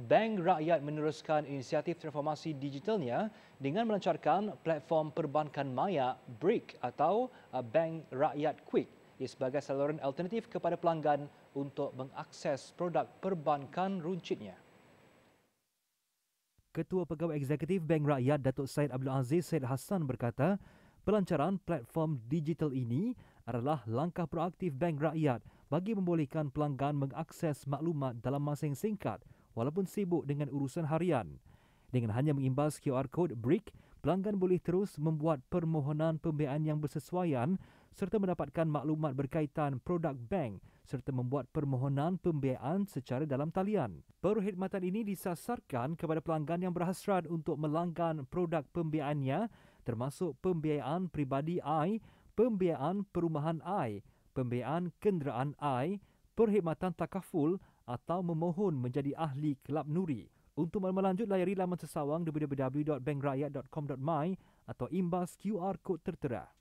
Bank Rakyat meneruskan inisiatif transformasi digitalnya dengan melancarkan platform perbankan maya BRIC atau uh, Bank Rakyat Quick sebagai saluran alternatif kepada pelanggan untuk mengakses produk perbankan runcitnya. Ketua Pegawai Eksekutif Bank Rakyat Datuk Syed Abdul Aziz Syed Hassan berkata, pelancaran platform digital ini adalah langkah proaktif Bank Rakyat bagi membolehkan pelanggan mengakses maklumat dalam masa yang singkat walaupun sibuk dengan urusan harian. Dengan hanya mengimbas QR code BRIC, pelanggan boleh terus membuat permohonan pembiayaan yang bersesuaian serta mendapatkan maklumat berkaitan produk bank serta membuat permohonan pembiayaan secara dalam talian. Perkhidmatan ini disasarkan kepada pelanggan yang berhasrat untuk melanggan produk pembiayaannya termasuk pembiayaan pribadi, I, pembiayaan perumahan I, pembiayaan kenderaan I, perkhidmatan takaful atau memohon menjadi ahli kelab nuri. Untuk melanjut layari laman sesawang www.bankrakyat.com.my atau imbas QR kod tertera.